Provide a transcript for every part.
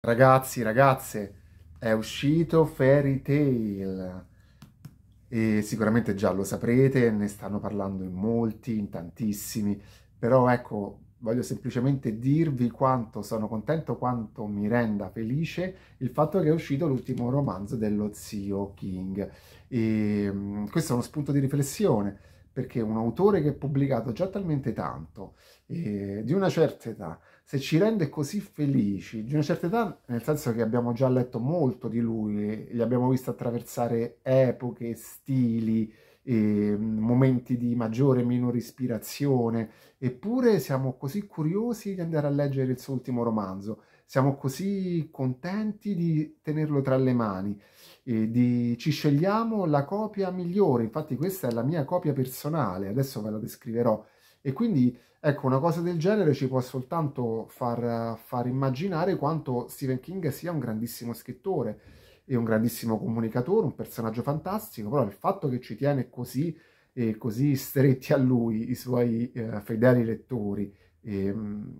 Ragazzi, ragazze, è uscito Fairy Tail e sicuramente già lo saprete, ne stanno parlando in molti, in tantissimi, però ecco, voglio semplicemente dirvi quanto sono contento, quanto mi renda felice il fatto che è uscito l'ultimo romanzo dello zio King. E, mm, questo è uno spunto di riflessione, perché un autore che ha pubblicato già talmente tanto, eh, di una certa età, se ci rende così felici, di una certa età, nel senso che abbiamo già letto molto di lui, li abbiamo visti attraversare epoche, stili, eh, momenti di maggiore e minore ispirazione, eppure siamo così curiosi di andare a leggere il suo ultimo romanzo, siamo così contenti di tenerlo tra le mani, eh, di... ci scegliamo la copia migliore, infatti questa è la mia copia personale, adesso ve la descriverò, e quindi, ecco, una cosa del genere ci può soltanto far, far immaginare quanto Stephen King sia un grandissimo scrittore e un grandissimo comunicatore, un personaggio fantastico, però il fatto che ci tiene così e così stretti a lui i suoi eh, fedeli lettori e, ehm,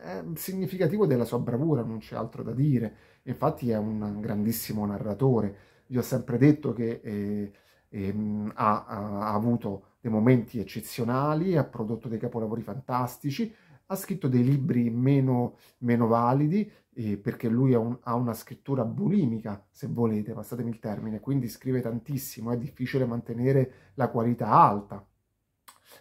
è significativo della sua bravura, non c'è altro da dire. Infatti è un grandissimo narratore. Vi ho sempre detto che eh, eh, ha, ha, avuto dei momenti eccezionali, ha prodotto dei capolavori fantastici, ha scritto dei libri meno, meno validi eh, perché lui ha, un, ha, una scrittura bulimica, se volete, passatemi il termine, quindi scrive tantissimo, è difficile mantenere la qualità alta.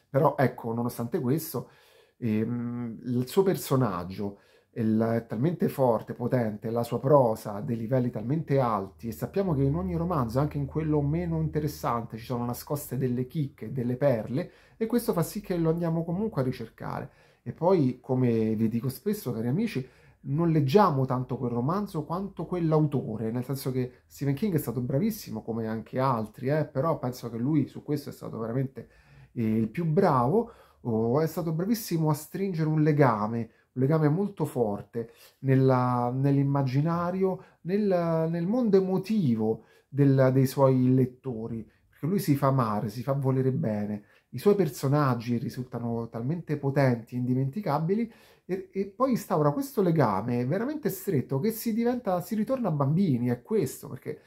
Però ecco, nonostante questo, ehm, il suo personaggio, è talmente forte, potente, la sua prosa ha dei livelli talmente alti e sappiamo che in ogni romanzo, anche in quello meno interessante, ci sono nascoste delle chicche, delle perle e questo fa sì che lo andiamo comunque a ricercare. E poi, come vi dico spesso, cari amici, non leggiamo tanto quel romanzo quanto quell'autore, nel senso che Stephen King è stato bravissimo come anche altri, eh, però penso che lui su questo è stato veramente eh, il più bravo, oh, è stato bravissimo a stringere un legame, un legame molto forte nell'immaginario, nel, nel, mondo emotivo del, dei suoi lettori, perché lui si fa amare, si fa volere bene, i suoi personaggi risultano talmente potenti, e indimenticabili, e, e poi instaura questo legame veramente stretto che si, diventa, si ritorna bambini, è questo, perché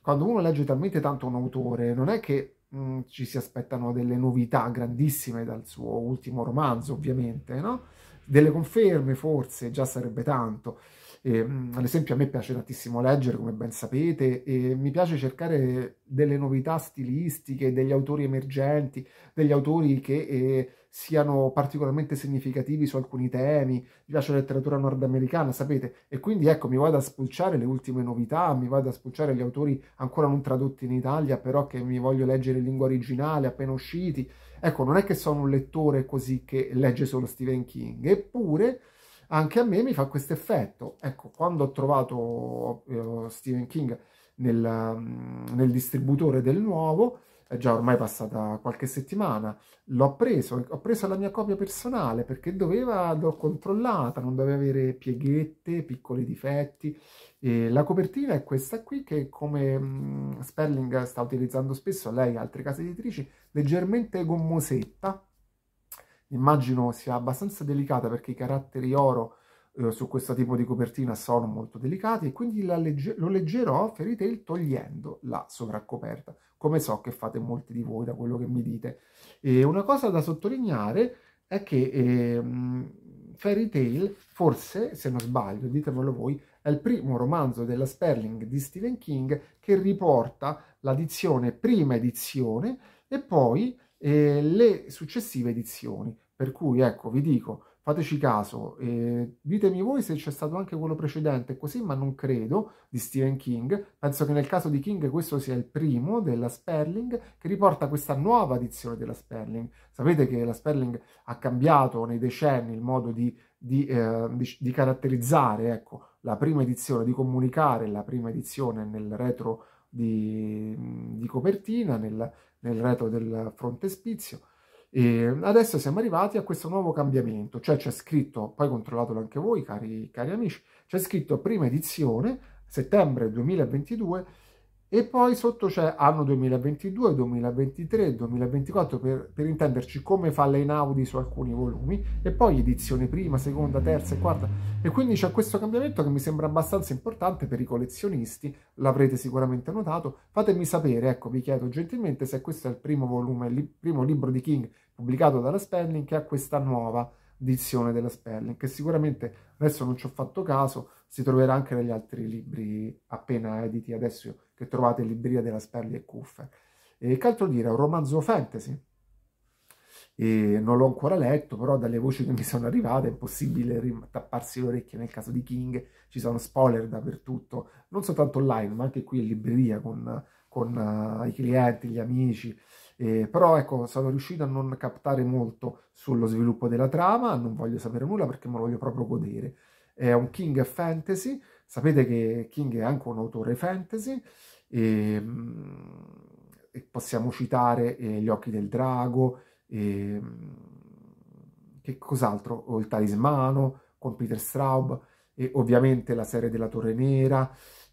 quando uno legge talmente tanto un autore, non è che mh, mm, ci si aspettano delle novità grandissime dal suo ultimo romanzo, ovviamente, no? delle conferme forse già sarebbe tanto. E, mm, ad esempio a me piace tantissimo leggere, come ben sapete, e mi piace cercare delle novità stilistiche, degli autori emergenti, degli autori che eh, siano particolarmente significativi su alcuni temi, mi piace la letteratura nordamericana, sapete, e quindi ecco mi vado a spulciare le ultime novità, mi vado a spulciare gli autori ancora non tradotti in Italia, però che mi voglio leggere in lingua originale, appena usciti. Ecco, non è che sono un lettore così che legge solo Stephen King, eppure anche a me mi fa questo effetto. Ecco, quando ho trovato eh, Stephen King nel, mm, nel distributore del nuovo, è già ormai passata qualche settimana, l'ho preso, ho preso la mia copia personale perché doveva, l'ho controllata, non doveva avere pieghette, piccoli difetti. E la copertina è questa qui che come mh, mm, Spelling sta utilizzando spesso, lei e altre case editrici, leggermente gommosetta. Immagino sia abbastanza delicata perché i caratteri oro eh, su questo tipo di copertina sono molto delicati e quindi legge lo leggerò fairy tail togliendo la sovraccoperta, come so che fate molti di voi da quello che mi dite. E una cosa da sottolineare è che eh, fairy tail, forse, se non sbaglio, ditemelo voi, è il primo romanzo della Sperling di Stephen King che riporta l'addizione prima edizione e poi eh, le successive edizioni. Per cui, ecco, vi dico, fateci caso, eh, ditemi voi se c'è stato anche quello precedente così, ma non credo, di Stephen King. Penso che nel caso di King questo sia il primo della Sperling che riporta questa nuova edizione della Sperling. Sapete che la Sperling ha cambiato nei decenni il modo di, di, eh, di, di caratterizzare ecco, la prima edizione, di comunicare la prima edizione nel retro di, copertina, nel, nel retro del frontespizio e ehm, adesso siamo arrivati a questo nuovo cambiamento, cioè c'è scritto, poi controllatelo anche voi cari, cari amici, c'è scritto prima edizione, settembre 2022, e poi sotto c'è anno 2022, 2023, 2024 per, per intenderci come fa l'Einaudi su alcuni volumi e poi edizione prima, seconda, terza e quarta e quindi c'è questo cambiamento che mi sembra abbastanza importante per i collezionisti, l'avrete sicuramente notato, fatemi sapere, ecco vi chiedo gentilmente se questo è il primo volume, il primo libro di King pubblicato dalla Spelling che ha questa nuova dizione della Spelling, che sicuramente adesso non ci ho fatto caso, si troverà anche negli altri libri appena editi adesso che trovate in libreria della Sperli e Kuffer. E che altro dire, è un romanzo fantasy. E non l'ho ancora letto, però dalle voci che mi sono arrivate è possibile tapparsi le orecchie nel caso di King, ci sono spoiler dappertutto, non soltanto online ma anche qui in libreria con, con uh, i clienti, gli amici, eh, però ecco, sono riuscito a non captare molto sullo sviluppo della trama, non voglio sapere nulla perché me lo voglio proprio godere. È un King Fantasy, sapete che King è anche un autore fantasy, e, ehm, e possiamo citare eh, Gli occhi del drago, e, ehm, che cos'altro? O il talismano con Peter Straub, e ovviamente la serie della Torre Nera,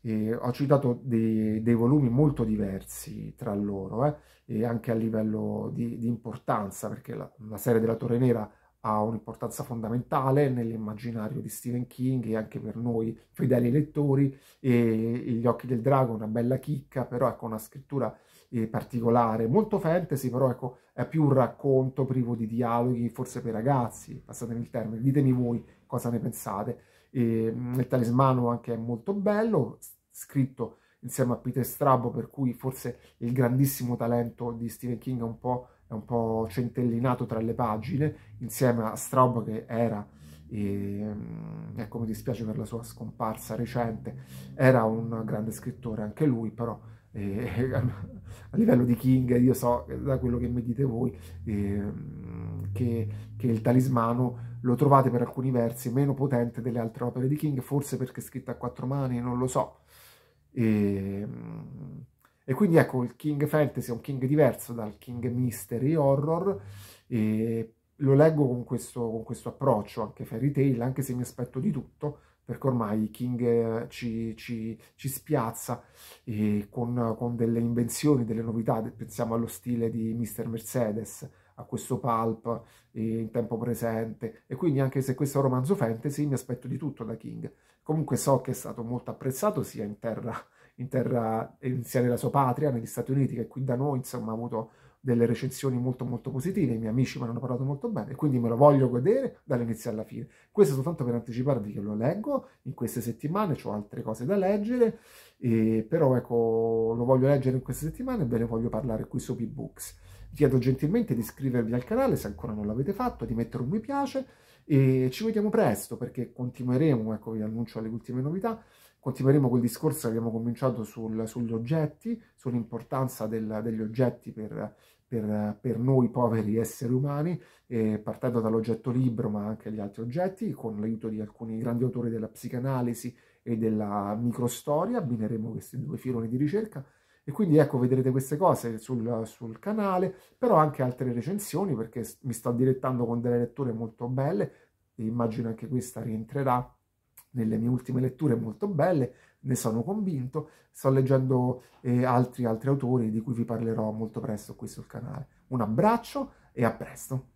eh, ho citato dei, dei, volumi molto diversi tra loro, eh, anche a livello di, di importanza, perché la, la, serie della Torre Nera ha un'importanza fondamentale nell'immaginario di Stephen King e anche per noi fedeli lettori, Gli occhi del drago, una bella chicca, però ecco una scrittura eh, particolare, molto fantasy, però ecco, è più un racconto privo di dialoghi, forse per ragazzi, passatemi il termine, ditemi voi cosa ne pensate. E, il mm, talismano anche è molto bello, scritto insieme a Peter Strabo, per cui forse il grandissimo talento di Stephen King è un po', è un po centellinato tra le pagine, insieme a Straub che era, e, ecco mi dispiace per la sua scomparsa recente, era un grande scrittore anche lui, però eh, a livello di King io so da quello che mi dite voi eh, che, che il talismano lo trovate per alcuni versi meno potente delle altre opere di King, forse perché è scritta a quattro mani, non lo so. E, mm, e quindi ecco, il King Fantasy è un King diverso dal King Mystery Horror, e lo leggo con questo, con questo approccio, anche Fairy Tail, anche se mi aspetto di tutto, perché ormai King eh, ci, ci, ci spiazza con, con, delle invenzioni, delle novità, pensiamo allo stile di Mr. Mercedes, a questo pulp eh, in tempo presente e quindi anche se questo è un romanzo fantasy mi aspetto di tutto da King. Comunque so che è stato molto apprezzato sia in terra, in terra eh, sia nella sua patria, negli Stati Uniti che qui da noi, insomma ha avuto delle recensioni molto molto positive, i miei amici mi hanno parlato molto bene, quindi me lo voglio godere dall'inizio alla fine. Questo soltanto per anticiparvi che lo leggo in queste settimane, ho altre cose da leggere, e eh, però ecco, lo voglio leggere in queste settimane e ve ne voglio parlare qui su P-Books chiedo gentilmente di iscrivervi al canale se ancora non l'avete fatto, di mettere un mi piace e ci vediamo presto perché continueremo, ecco vi annuncio le ultime novità, continueremo quel discorso che abbiamo cominciato sul, sugli oggetti, sull'importanza degli oggetti per, per, per, noi poveri esseri umani, eh, partendo dall'oggetto libro ma anche gli altri oggetti, con l'aiuto di alcuni grandi autori della psicanalisi e della microstoria, abbineremo questi due filoni di ricerca e quindi ecco, vedrete queste cose sul, sul canale, però anche altre recensioni perché mi sto direttando con delle letture molto belle, e immagino anche questa rientrerà nelle mie ultime letture molto belle, ne sono convinto. Sto leggendo eh, altri, altri autori di cui vi parlerò molto presto qui sul canale. Un abbraccio e a presto!